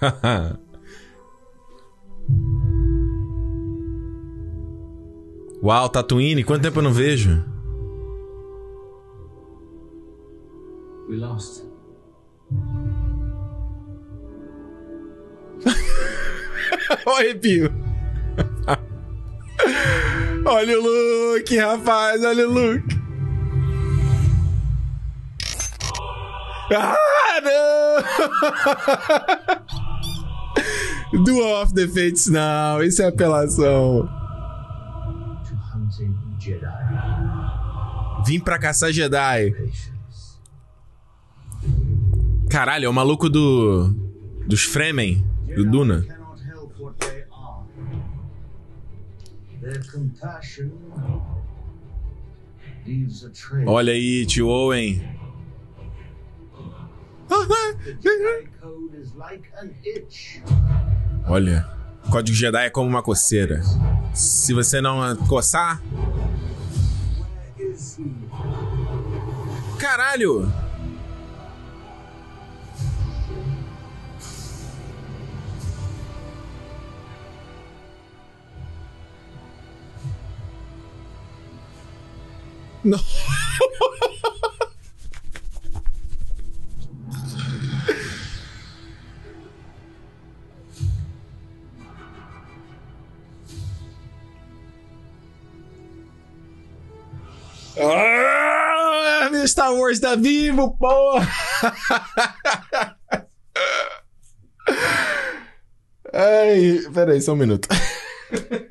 Uau, Tatooine, quanto tempo eu não vejo? We lost. o arrepio. olha o Luke, rapaz, olha o Luke. Ah, não! Duel of the Fates, não. Isso é apelação. Vim pra caçar Jedi. Caralho, é o maluco do. Dos Fremen, do Duna. Olha aí, tio Owen. Olha. Código Jedi é como uma coceira. Se você não coçar. Caralho! Não. amor está vivo, porra! Ai, peraí, só um minuto.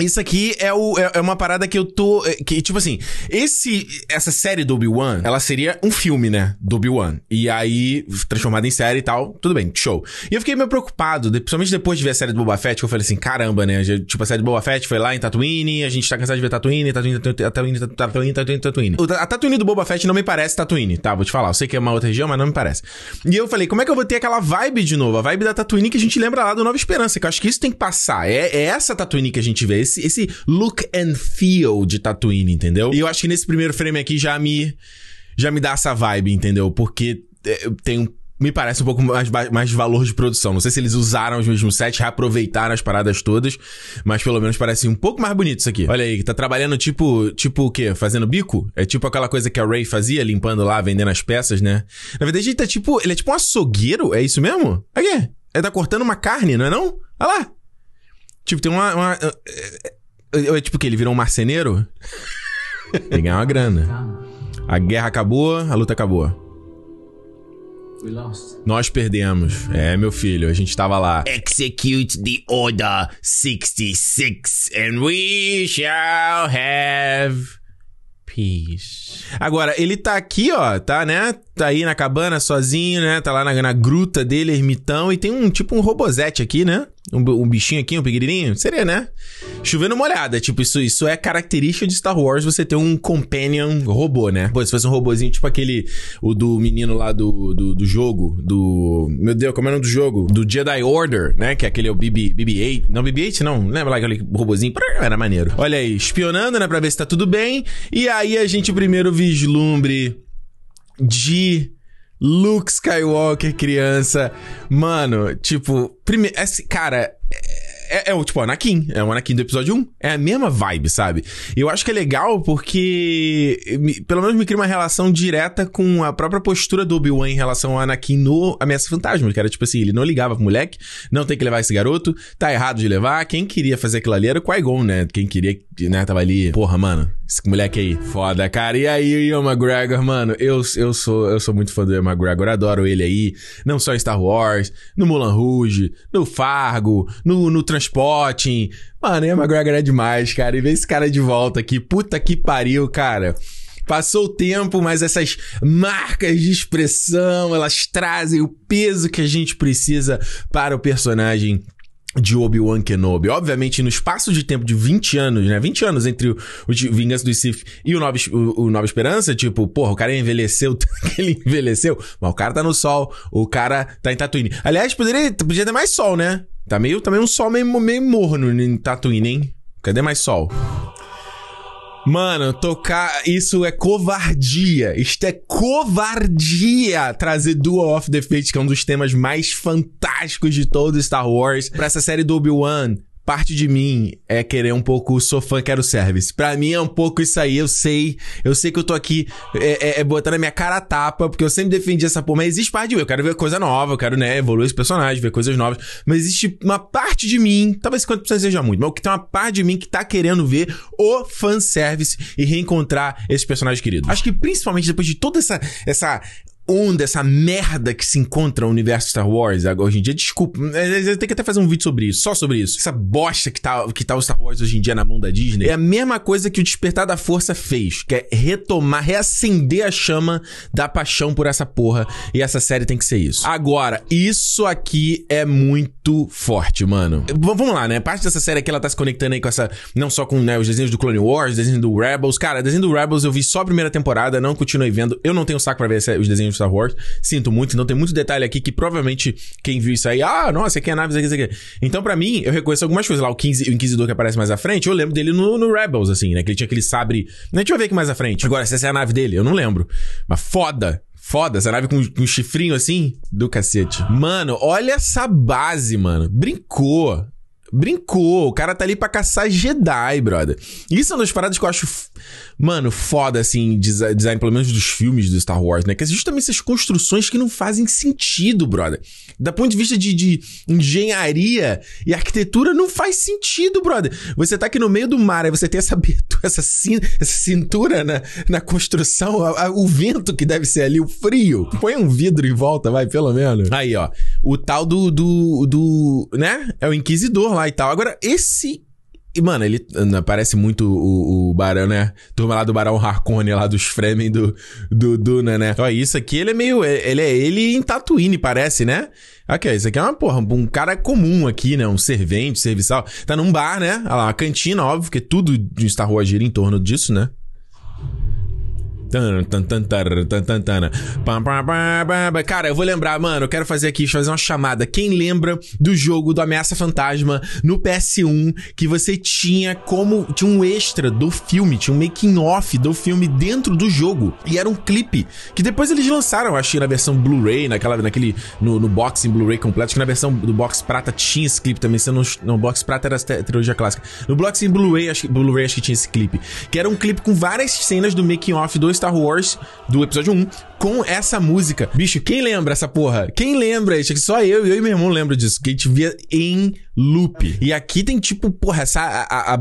Isso aqui é, o, é, é, uma parada que eu tô. É, que, tipo assim, esse, essa série do Obi-Wan, ela seria um filme, né? Do Obi-Wan. E aí, transformada em série e tal, tudo bem, show. E eu fiquei meio preocupado, principalmente depois de ver a série do Boba Fett, que eu falei assim, caramba, né? Tipo, a série do Boba Fett foi lá em Tatooine, a gente tá cansado de ver Tatooine, Tatooine, Tatooine, Tatooine, Tatooine, Tatooine. A Tatooine do Boba Fett não me parece Tatooine, tá? Vou te falar. Eu sei que é uma outra região, mas não me parece. E eu falei, como é que eu vou ter aquela vibe de novo? A vibe da Tatooine que a gente lembra lá do Nova Esperança, que eu acho que isso tem que passar. É, é essa Tatooine que a gente vê, esse, esse look and feel de Tatooine, entendeu? E eu acho que nesse primeiro frame aqui já me, já me dá essa vibe, entendeu? Porque é, tem um me parece um pouco mais, mais valor de produção. Não sei se eles usaram os mesmos sets, reaproveitaram as paradas todas, mas pelo menos parece um pouco mais bonito isso aqui. Olha aí, tá trabalhando tipo, tipo o quê? Fazendo bico? É tipo aquela coisa que a Ray fazia, limpando lá, vendendo as peças, né? Na verdade, ele tá tipo, ele é tipo um açougueiro, é isso mesmo? Aqui, ele tá cortando uma carne, não é não? Olha lá, Tipo, tem uma. uma é, é, é, é tipo que ele virou um marceneiro? Tem ganhar uma grana. A guerra acabou, a luta acabou. Nós perdemos. É, meu filho, a gente tava lá. Execute the Order 66 and we shall have peace. Agora, ele tá aqui, ó, tá, né? Tá aí na cabana sozinho, né? Tá lá na, na gruta dele, ermitão, e tem um tipo um robozete aqui, né? Um, um bichinho aqui, um pequenininho? Seria, né? Chovendo molhada. Tipo, isso, isso é característica de Star Wars você ter um companion robô, né? Pô, se fosse um robôzinho tipo aquele. O do menino lá do, do, do jogo. Do. Meu Deus, como é o nome do jogo? Do Jedi Order, né? Que é aquele é o BB, BB-8. Não, BB-8 não. Lembra lá aquele robôzinho? Era maneiro. Olha aí, espionando, né? Pra ver se tá tudo bem. E aí a gente primeiro vislumbre de Luke Skywalker criança. Mano, tipo, primeiro. É cara, é, é, é, tipo o Anakin. É o Anakin do episódio 1. É a mesma vibe, sabe? Eu acho que é legal porque. Me, pelo menos me cria uma relação direta com a própria postura do Obi-Wan em relação ao Anakin no Ameaça Fantasma. Que era tipo assim: ele não ligava pro moleque, não tem que levar esse garoto, tá errado de levar. Quem queria fazer aquilo ali era o Qui-Gon, né? Quem queria, né? Tava ali. Porra, mano. Esse moleque aí, foda, cara. E aí, o Ian McGregor, mano, eu, eu, sou, eu sou muito fã do Ian McGregor, adoro ele aí. Não só em Star Wars, no Mulan Rouge, no Fargo, no, no Transporting. Mano, Ian McGregor é demais, cara. E ver esse cara de volta aqui, puta que pariu, cara. Passou o tempo, mas essas marcas de expressão, elas trazem o peso que a gente precisa para o personagem de Obi-Wan Kenobi. Obviamente, no espaço de tempo de 20 anos, né? 20 anos entre o, o Vingança do Sith e o Nova, o, o Nova Esperança, tipo, porra, o cara envelheceu, ele envelheceu, mas o cara tá no sol, o cara tá em Tatooine. Aliás, poderia, podia ter mais sol, né? Tá meio, tá um sol meio, meio morno em Tatooine, hein? Cadê mais sol? Mano, tocar. Isso é covardia. Isto é covardia trazer Duel of the Fate, que é um dos temas mais fantásticos de todo Star Wars, pra essa série do Obi-Wan parte de mim é querer um pouco sou fã, quero service. Pra mim é um pouco isso aí, eu sei. Eu sei que eu tô aqui é, é, é botando a minha cara a tapa, porque eu sempre defendi essa porra, mas existe parte de mim. Eu quero ver coisa nova, eu quero, né, evoluir os personagens, ver coisas novas. Mas existe uma parte de mim, talvez 50% seja muito, mas que tem uma parte de mim que tá querendo ver o fanservice e reencontrar esses personagens queridos. Acho que principalmente depois de toda essa, essa onda, essa merda que se encontra no universo Star Wars hoje em dia. Desculpa, eu é, é, tenho que até fazer um vídeo sobre isso, só sobre isso. Essa bosta que tá, que tá o Star Wars hoje em dia na mão da Disney é a mesma coisa que o Despertar da Força fez, que é retomar, reacender a chama da paixão por essa porra. E essa série tem que ser isso. Agora, isso aqui é muito forte, mano. V vamos lá, né? Parte dessa série aqui, ela tá se conectando aí com essa. Não só com né, os desenhos do Clone Wars, desenho do Rebels. Cara, desenho do Rebels eu vi só a primeira temporada, não continuei vendo. Eu não tenho saco pra ver os desenhos Star Wars. Sinto muito, então tem muito detalhe aqui que provavelmente quem viu isso aí, ah, nossa, aqui é a nave, isso aqui, isso aqui. Então, para mim, eu reconheço algumas coisas lá. O, 15, o Inquisidor que aparece mais à frente, eu lembro dele no, no Rebels, assim, né? Que ele tinha aquele sabre. A gente vai ver aqui mais à frente. Agora, se essa é a nave dele, eu não lembro. Mas foda, Foda, essa nave com, com um chifrinho assim do cacete. Mano, olha essa base, mano. Brincou. Brincou, o cara tá ali pra caçar Jedi, brother. Isso é uma das paradas que eu acho, mano, foda, assim, design, pelo menos dos filmes do Star Wars, né? Que é justamente essas construções que não fazem sentido, brother. Da ponto de vista de, de engenharia e arquitetura, não faz sentido, brother. Você tá aqui no meio do mar, aí você tem essa abertura, essa, cintura na, né, na construção, a, a, o vento que deve ser ali, o frio. Põe um vidro em volta, vai, pelo menos. Aí, ó, o tal do, do, do né? É o Inquisidor lá e tal. Agora, esse e, mano, ele né, parece muito o, o Barão, né? Turma lá do Barão Harkonnen, lá dos Fremen do, do Duna, né? Ó, isso aqui, ele é meio... Ele é ele em Tatooine, parece, né? Ok, isso aqui é uma porra, um cara comum aqui, né? Um servente, serviçal. Tá num bar, né? Olha lá, uma cantina, óbvio, porque tudo de Star Wars gira em torno disso, né? Cara, eu vou lembrar, mano, eu quero fazer aqui, fazer uma chamada. Quem lembra do jogo do Ameaça Fantasma no PS1 que você tinha como. Tinha um extra do filme, tinha um making off do filme dentro do jogo. E era um clipe que depois eles lançaram, acho que na versão Blu-ray, naquela, naquele. No, no box em Blu-ray completo. Acho que na versão do box prata tinha esse clipe também. Se não, no box prata era a trilogia clássica. No box em Blu-ray, acho, Blu acho que tinha esse clipe. Que era um clipe com várias cenas do making off do Star Wars, do episódio 1, com essa música. Bicho, quem lembra essa porra? Quem lembra isso? Só eu, eu e meu irmão lembro disso, que a gente via em loop. E aqui tem tipo, porra, essa. A, a, a,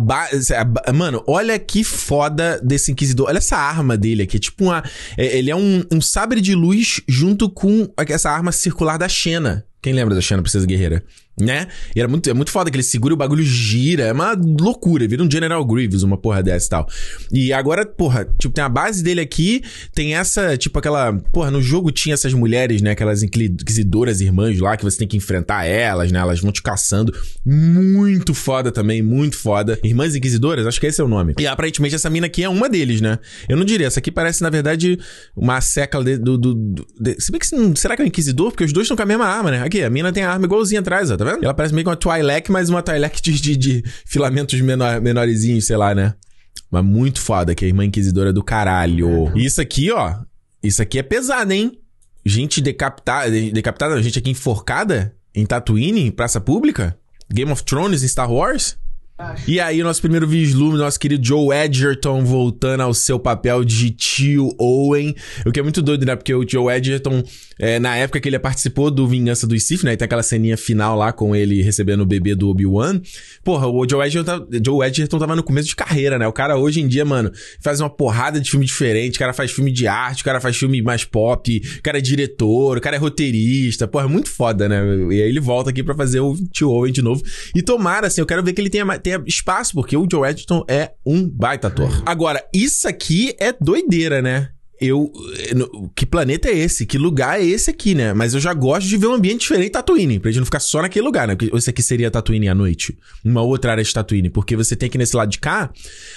a mano, olha que foda desse Inquisidor. Olha essa arma dele aqui. É tipo uma. É, ele é um, um sabre de luz junto com essa arma circular da Xena. Quem lembra da Xena Princesa Guerreira? Né? E era muito, é muito foda que ele segura e o bagulho gira. É uma loucura. Vira um General Grievous, uma porra dessa e tal. E agora, porra, tipo, tem a base dele aqui. Tem essa, tipo, aquela. Porra, no jogo tinha essas mulheres, né? Aquelas inquisidoras irmãs lá que você tem que enfrentar elas, né? Elas vão te caçando. Muito foda também, muito foda. Irmãs Inquisidoras, acho que esse é o nome. E aparentemente essa mina aqui é uma deles, né? Eu não diria. Essa aqui parece, na verdade, uma seca do. do, do Se bem que. Será que é um Inquisidor? Porque os dois estão com a mesma arma, né? Aqui, a mina tem a arma igualzinha atrás, ó. Tá vendo? Ela parece meio que uma Twi'lek, mas uma Twi'lek de, de, de, filamentos menor, menorzinhos, sei lá, né? Mas muito foda, que é a irmã inquisidora do caralho. E isso aqui, ó. Isso aqui é pesado, hein? Gente decapitada. Decapitada, gente aqui enforcada em Tatooine, em praça pública. Game of Thrones em Star Wars. E aí, nosso primeiro vislume nosso querido Joe Edgerton voltando ao seu papel de tio Owen. O que é muito doido, né? Porque o Joe Edgerton, é, na época que ele participou do Vingança do Sith, né? E tem aquela ceninha final lá com ele recebendo o bebê do Obi-Wan. Porra, o Joe Edgerton, tá, Joe Edgerton tava no começo de carreira, né? O cara hoje em dia, mano, faz uma porrada de filme diferente. O cara faz filme de arte, o cara faz filme mais pop, o cara é diretor, o cara é roteirista. Porra, é muito foda, né? E aí ele volta aqui para fazer o tio Owen de novo. E tomara, assim, eu quero ver que ele tenha mais ter espaço, porque o Joe Edgerton é um baita ator. Agora, isso aqui é doideira, né? eu. Eh, que planeta é esse? Que lugar é esse aqui, né? Mas eu já gosto de ver um ambiente diferente Tatooine, pra gente não ficar só naquele lugar, né? Porque esse aqui seria Tatooine à noite. Uma outra área de Tatooine. Porque você tem aqui nesse lado de cá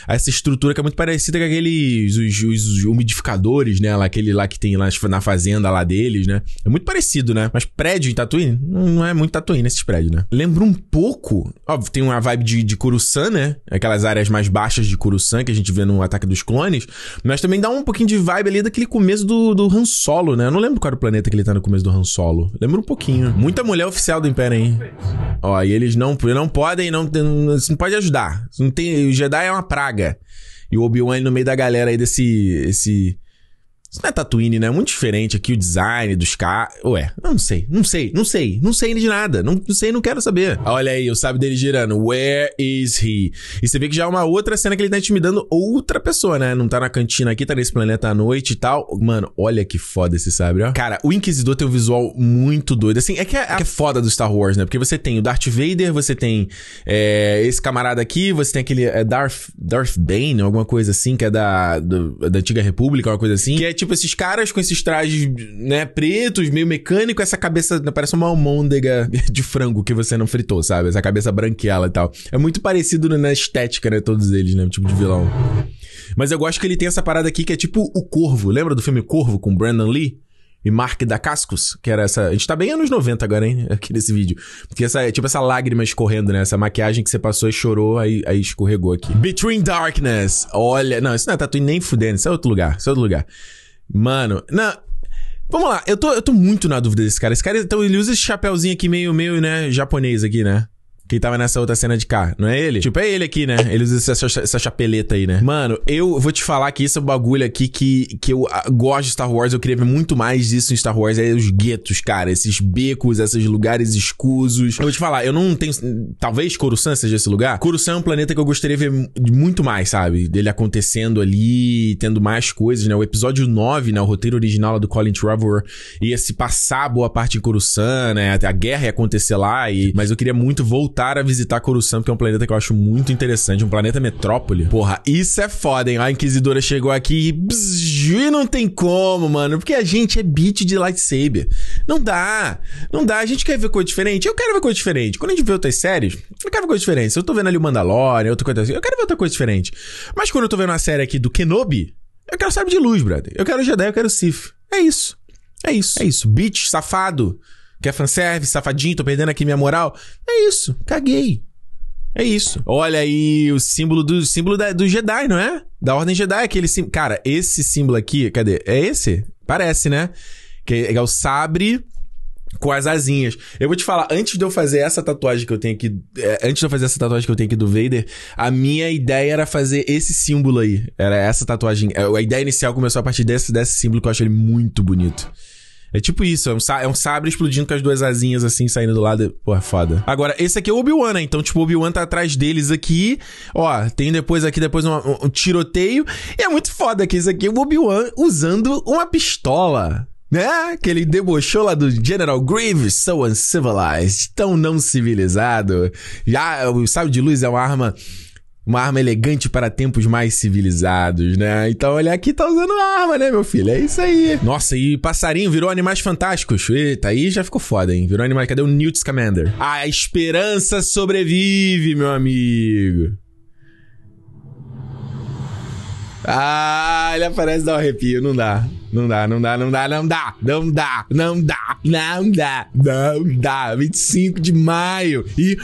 essa estrutura que é muito parecida com aqueles. Os, os umidificadores, né? Lá, aquele lá que tem lá na fazenda lá deles, né? É muito parecido, né? Mas prédio em Tatooine não é muito Tatooine esses prédios, né? Lembra um pouco. Óbvio, tem uma vibe de, de Kurusan, né? Aquelas áreas mais baixas de Kurusan que a gente vê no Ataque dos Clones. Mas também dá um pouquinho de vibe ali é daquele começo do, do Han Solo, né? Eu não lembro qual era o planeta que ele tá no começo do Han Solo. Lembro um pouquinho. Muita mulher oficial do Império aí. Ó, e eles não, não podem, não, não, não pode ajudar. Não tem, o Jedi é uma praga. E o Obi-Wan no meio da galera aí desse... Esse, isso não é Tatooine, né? É muito diferente aqui o design dos caras. Ué, eu não sei, não sei, não sei, não sei de nada. Não, não sei, não quero saber. Olha aí, eu sabe dele girando. Where is he? E você vê que já é uma outra cena que ele tá intimidando outra pessoa, né? Não tá na cantina aqui, tá nesse planeta à noite e tal. Mano, olha que foda esse sabre, ó. Cara, o Inquisidor tem um visual muito doido. Assim, é que é, é, que é foda do Star Wars, né? Porque você tem o Darth Vader, você tem é, esse camarada aqui, você tem aquele é Darth, Darth Bane, alguma coisa assim, que é da, do, da antiga república, uma coisa assim. Que é tipo, esses caras com esses trajes, né, pretos, meio mecânico, essa cabeça parece uma almôndega de frango que você não fritou, sabe? Essa cabeça branquela e tal. É muito parecido né, na estética, né, todos eles, né, tipo de vilão. Mas eu gosto que ele tem essa parada aqui que é tipo o Corvo. Lembra do filme Corvo com Brandon Lee? e Mark Dacascos, que era essa. A gente tá bem anos 90 agora, hein? Aqui nesse vídeo. Porque essa, tipo essa lágrima escorrendo, né? Essa maquiagem que você passou e chorou, aí, aí escorregou aqui. Between Darkness. Olha. Não, isso não é Tatooine nem fudendo. Isso é outro lugar. Isso é outro lugar. Mano, na... Vamos lá, eu tô, eu tô muito na dúvida desse cara. Esse cara, então, ele usa esse chapéuzinho aqui meio, meio, né, japonês aqui, né? que tava nessa outra cena de cá, não é ele? Tipo, é ele aqui, né? Ele usa essa, essa chapeleta aí, né? Mano, eu vou te falar que isso é um bagulho aqui que, que eu ah, gosto de Star Wars, eu queria ver muito mais disso em Star Wars, é os guetos, cara, esses becos, esses lugares escusos. Eu vou te falar, eu não tenho... Talvez Coruscant seja esse lugar. Coruscant é um planeta que eu gostaria de ver muito mais, sabe? Dele acontecendo ali, tendo mais coisas, né? O episódio 9, né? O roteiro original lá do Colin Trevor ia se passar boa parte em Coruscant, né? A guerra ia acontecer lá, e... mas eu queria muito voltar voltar a visitar Coruscant, que é um planeta que eu acho muito interessante, um planeta metrópole. Porra, isso é foda, hein? A Inquisidora chegou aqui e, bzz, e não tem como, mano, porque a gente é beat de lightsaber. Não dá, não dá. A gente quer ver coisa diferente. Eu quero ver coisa diferente. Quando a gente vê outras séries, eu quero ver coisa diferente. Se eu tô vendo ali o Mandalorian, outra coisa assim, eu quero ver outra coisa diferente. Mas quando eu tô vendo uma série aqui do Kenobi, eu quero saber de luz, brother. Eu quero Jedi, eu quero Sif. É, é isso. É isso. É isso. Beat, safado. Quer fanservice, safadinho, tô perdendo aqui minha moral. É isso, caguei. É isso. Olha aí o símbolo do símbolo da, do Jedi, não é? Da Ordem Jedi, aquele símbolo. Cara, esse símbolo aqui, cadê? É esse? Parece, né? Que é, é o sabre com as asinhas. Eu vou te falar, antes de eu fazer essa tatuagem que eu tenho aqui, é, antes de eu fazer essa tatuagem que eu tenho aqui do Vader, a minha ideia era fazer esse símbolo aí. Era essa tatuagem. É, a ideia inicial começou a partir desse, desse símbolo que eu acho ele muito bonito. É tipo isso, é um, é um sabre explodindo com as duas asinhas assim saindo do lado. Porra, é foda. Agora, esse aqui é o Obi-Wan, né? Então, tipo, o Obi-Wan tá atrás deles aqui. Ó, tem depois aqui, depois um, um tiroteio. E é muito foda que esse aqui é o Obi-Wan usando uma pistola né? Que ele debochou lá do General Grievous, so uncivilized, tão não civilizado. Já o sábio de luz é uma arma uma arma elegante para tempos mais civilizados, né? Então ele aqui tá usando arma, né, meu filho? É isso aí. Nossa, e passarinho virou animais fantásticos. Eita, aí já ficou foda, hein? Virou animais. Cadê o Newt Scamander? A esperança sobrevive, meu amigo. Ah, ele aparece, dá um arrepio, não dá. Não dá, não dá, não dá, não dá, não dá, não dá, não dá, não dá. 25 de maio e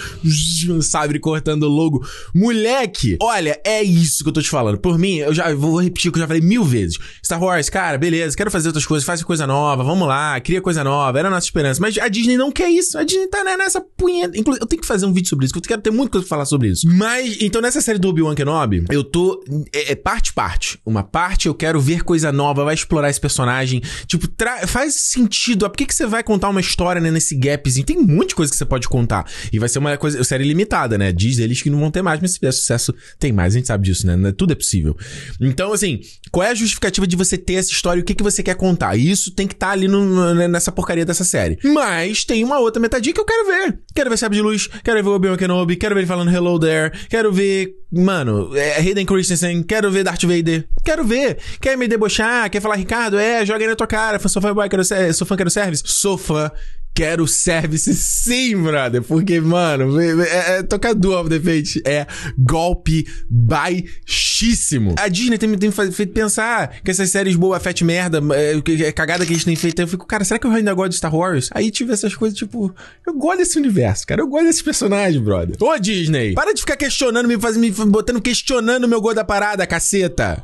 sabre cortando o logo. Moleque, olha, é isso que eu tô te falando. Por mim, eu já vou repetir o que eu já falei mil vezes. Star Wars, cara, beleza, quero fazer outras coisas, faz coisa nova, vamos lá, cria coisa nova, era a nossa esperança. Mas a Disney não quer isso, a Disney tá né, nessa punheta. Inclusive, eu tenho que fazer um vídeo sobre isso, que eu quero ter muito coisa pra falar sobre isso. Mas, então nessa série do Obi-Wan Kenobi, eu tô. É, é parte parte. Uma parte eu quero ver coisa nova, vai explorar esse personagem. Tipo, faz sentido. Ah, por que, que você vai contar uma história, né, nesse gapzinho? Tem um monte de coisa que você pode contar. E vai ser uma coisa, série limitada, né? Diz eles que não vão ter mais, mas se vier sucesso, tem mais. A gente sabe disso, né? É tudo é possível. Então, assim, qual é a justificativa de você ter essa história e o que, que você quer contar? E isso tem que estar tá ali no, né, nessa porcaria dessa série. Mas tem uma outra metadinha que eu quero ver. Quero ver Sabe de Luz, quero ver Obi-Wan Kenobi, quero ver ele falando Hello There, quero ver mano, é Hayden Christensen, quero ver Darth Vader, quero ver. Quer me debochar, quer falar, Ricardo, é, joga aí na tua cara. Sou fã, boy, quero ser, sou fã, quero service. Sou fã, quero service sim, brother. Porque, mano, é, é tocador of the Fate. É golpe baixíssimo. A Disney tem me feito pensar que essas séries boas fete merda, é, é, cagada que a gente tem feito. Eu fico, cara, será que eu ainda gosto de Star Wars? Aí tive essas coisas, tipo, eu gosto desse universo, cara. Eu gosto desse personagem, brother. Ô, Disney, para de ficar questionando, me, faz, me botando questionando o meu gol da parada, caceta.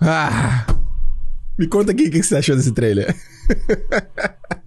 Ah... Me conta aqui o que você achou desse trailer.